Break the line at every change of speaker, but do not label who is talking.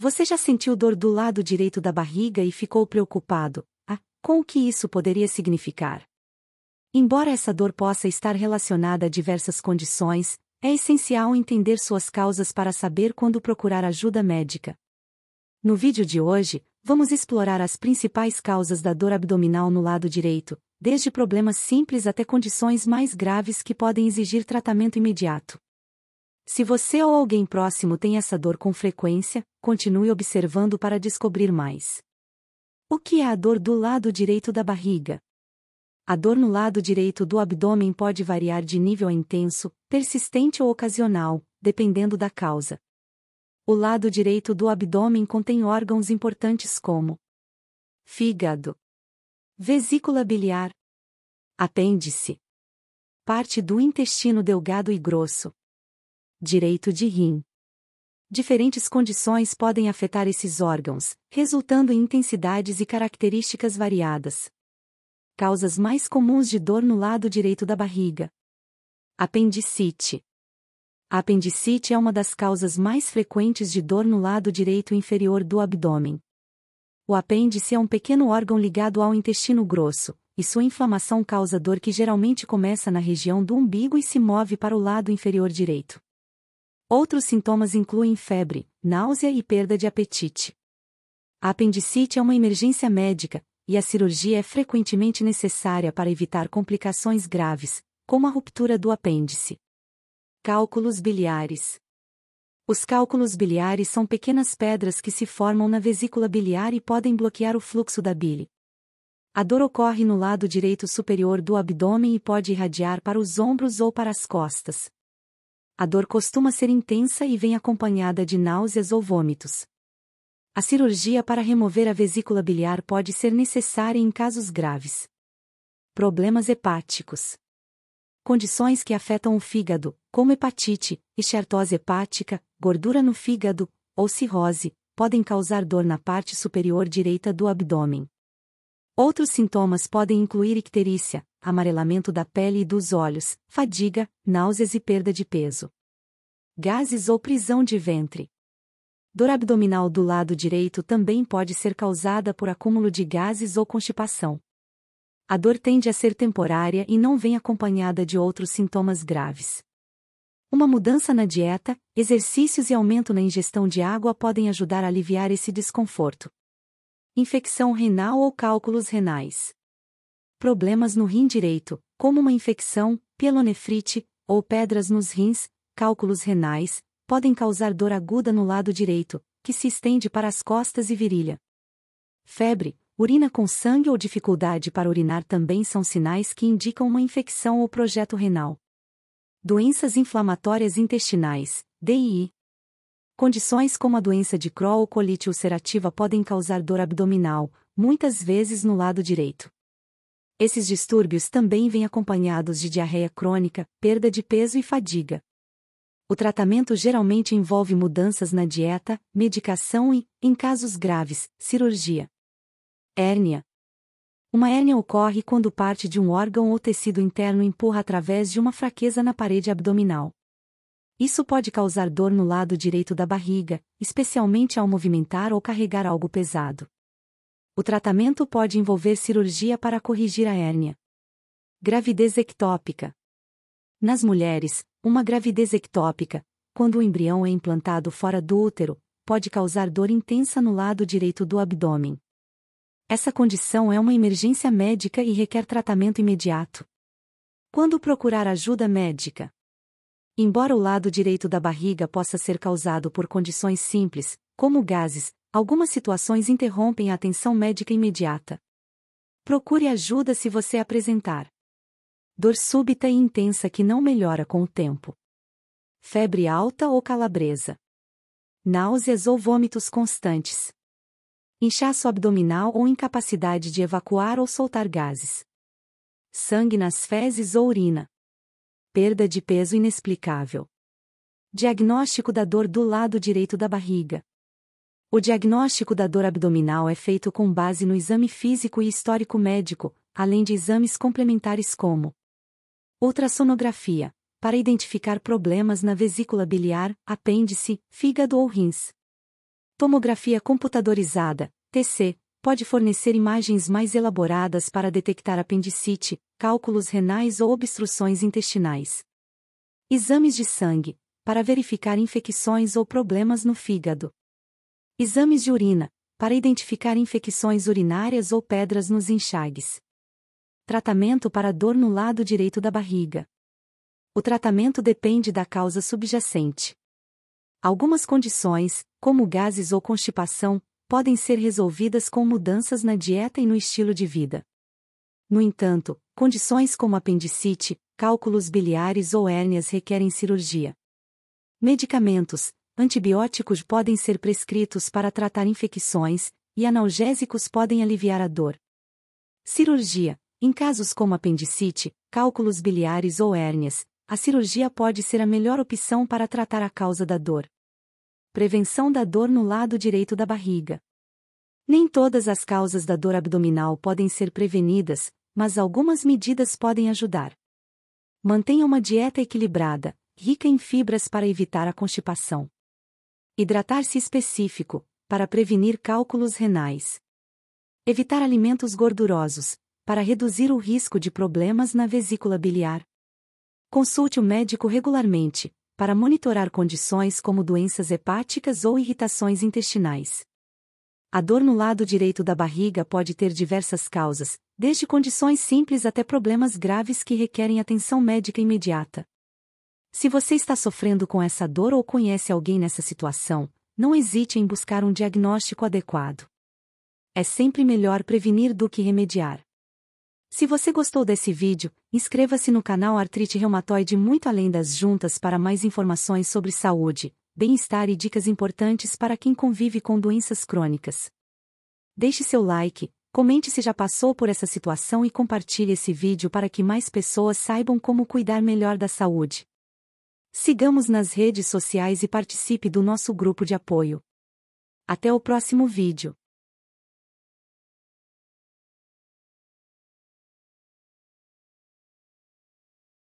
Você já sentiu dor do lado direito da barriga e ficou preocupado, ah, com o que isso poderia significar? Embora essa dor possa estar relacionada a diversas condições, é essencial entender suas causas para saber quando procurar ajuda médica. No vídeo de hoje, vamos explorar as principais causas da dor abdominal no lado direito, desde problemas simples até condições mais graves que podem exigir tratamento imediato. Se você ou alguém próximo tem essa dor com frequência, continue observando para descobrir mais. O que é a dor do lado direito da barriga? A dor no lado direito do abdômen pode variar de nível a intenso, persistente ou ocasional, dependendo da causa. O lado direito do abdômen contém órgãos importantes como fígado, vesícula biliar, apêndice, parte do intestino delgado e grosso, direito de rim. Diferentes condições podem afetar esses órgãos, resultando em intensidades e características variadas. Causas mais comuns de dor no lado direito da barriga. Apendicite. A apendicite é uma das causas mais frequentes de dor no lado direito inferior do abdômen. O apêndice é um pequeno órgão ligado ao intestino grosso, e sua inflamação causa dor que geralmente começa na região do umbigo e se move para o lado inferior direito. Outros sintomas incluem febre, náusea e perda de apetite. A apendicite é uma emergência médica, e a cirurgia é frequentemente necessária para evitar complicações graves, como a ruptura do apêndice. Cálculos biliares. Os cálculos biliares são pequenas pedras que se formam na vesícula biliar e podem bloquear o fluxo da bile. A dor ocorre no lado direito superior do abdômen e pode irradiar para os ombros ou para as costas, a dor costuma ser intensa e vem acompanhada de náuseas ou vômitos. A cirurgia para remover a vesícula biliar pode ser necessária em casos graves. Problemas hepáticos. Condições que afetam o fígado, como hepatite, esteatose hepática, gordura no fígado ou cirrose, podem causar dor na parte superior direita do abdômen. Outros sintomas podem incluir icterícia, amarelamento da pele e dos olhos, fadiga, náuseas e perda de peso. Gases ou prisão de ventre. Dor abdominal do lado direito também pode ser causada por acúmulo de gases ou constipação. A dor tende a ser temporária e não vem acompanhada de outros sintomas graves. Uma mudança na dieta, exercícios e aumento na ingestão de água podem ajudar a aliviar esse desconforto infecção renal ou cálculos renais. Problemas no rim direito, como uma infecção, pielonefrite, ou pedras nos rins, cálculos renais, podem causar dor aguda no lado direito, que se estende para as costas e virilha. Febre, urina com sangue ou dificuldade para urinar também são sinais que indicam uma infecção ou projeto renal. Doenças inflamatórias intestinais, DII, Condições como a doença de Crohn ou colite ulcerativa podem causar dor abdominal, muitas vezes no lado direito. Esses distúrbios também vêm acompanhados de diarreia crônica, perda de peso e fadiga. O tratamento geralmente envolve mudanças na dieta, medicação e, em casos graves, cirurgia. Hérnia. Uma hérnia ocorre quando parte de um órgão ou tecido interno empurra através de uma fraqueza na parede abdominal. Isso pode causar dor no lado direito da barriga, especialmente ao movimentar ou carregar algo pesado. O tratamento pode envolver cirurgia para corrigir a hérnia. Gravidez ectópica. Nas mulheres, uma gravidez ectópica, quando o embrião é implantado fora do útero, pode causar dor intensa no lado direito do abdômen. Essa condição é uma emergência médica e requer tratamento imediato. Quando procurar ajuda médica? Embora o lado direito da barriga possa ser causado por condições simples, como gases, algumas situações interrompem a atenção médica imediata. Procure ajuda se você apresentar dor súbita e intensa que não melhora com o tempo, febre alta ou calabresa, náuseas ou vômitos constantes, inchaço abdominal ou incapacidade de evacuar ou soltar gases, sangue nas fezes ou urina perda de peso inexplicável. Diagnóstico da dor do lado direito da barriga. O diagnóstico da dor abdominal é feito com base no exame físico e histórico médico, além de exames complementares como ultrassonografia, para identificar problemas na vesícula biliar, apêndice, fígado ou rins. Tomografia computadorizada, TC, pode fornecer imagens mais elaboradas para detectar apendicite, cálculos renais ou obstruções intestinais. Exames de sangue, para verificar infecções ou problemas no fígado. Exames de urina, para identificar infecções urinárias ou pedras nos enxagues. Tratamento para dor no lado direito da barriga. O tratamento depende da causa subjacente. Algumas condições, como gases ou constipação, podem ser resolvidas com mudanças na dieta e no estilo de vida. No entanto, condições como apendicite, cálculos biliares ou hérnias requerem cirurgia. Medicamentos, antibióticos podem ser prescritos para tratar infecções, e analgésicos podem aliviar a dor. Cirurgia. Em casos como apendicite, cálculos biliares ou hérnias, a cirurgia pode ser a melhor opção para tratar a causa da dor. Prevenção da dor no lado direito da barriga. Nem todas as causas da dor abdominal podem ser prevenidas, mas algumas medidas podem ajudar. Mantenha uma dieta equilibrada, rica em fibras para evitar a constipação. Hidratar-se específico, para prevenir cálculos renais. Evitar alimentos gordurosos, para reduzir o risco de problemas na vesícula biliar. Consulte o médico regularmente, para monitorar condições como doenças hepáticas ou irritações intestinais. A dor no lado direito da barriga pode ter diversas causas, desde condições simples até problemas graves que requerem atenção médica imediata. Se você está sofrendo com essa dor ou conhece alguém nessa situação, não hesite em buscar um diagnóstico adequado. É sempre melhor prevenir do que remediar. Se você gostou desse vídeo, inscreva-se no canal Artrite Reumatoide muito além das juntas para mais informações sobre saúde, bem-estar e dicas importantes para quem convive com doenças crônicas. Deixe seu like, comente se já passou por essa situação e compartilhe esse vídeo para que mais pessoas saibam como cuidar melhor da saúde. Sigamos nas redes sociais e participe do nosso grupo de apoio. Até o próximo vídeo.